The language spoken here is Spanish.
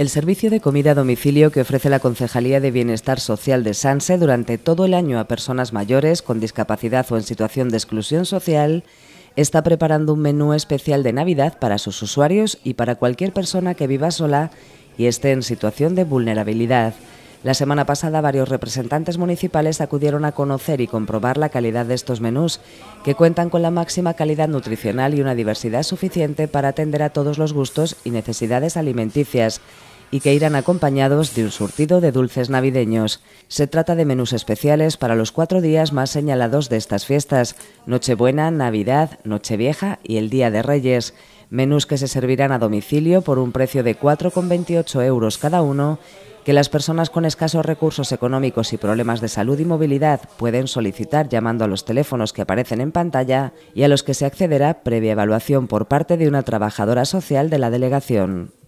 el servicio de comida a domicilio que ofrece la Concejalía de Bienestar Social de Sanse durante todo el año a personas mayores con discapacidad o en situación de exclusión social está preparando un menú especial de Navidad para sus usuarios y para cualquier persona que viva sola y esté en situación de vulnerabilidad. La semana pasada varios representantes municipales acudieron a conocer y comprobar la calidad de estos menús, que cuentan con la máxima calidad nutricional y una diversidad suficiente para atender a todos los gustos y necesidades alimenticias, y que irán acompañados de un surtido de dulces navideños. Se trata de menús especiales para los cuatro días más señalados de estas fiestas, Nochebuena, Navidad, Nochevieja y el Día de Reyes. Menús que se servirán a domicilio por un precio de 4,28 euros cada uno que las personas con escasos recursos económicos y problemas de salud y movilidad pueden solicitar llamando a los teléfonos que aparecen en pantalla y a los que se accederá previa evaluación por parte de una trabajadora social de la delegación.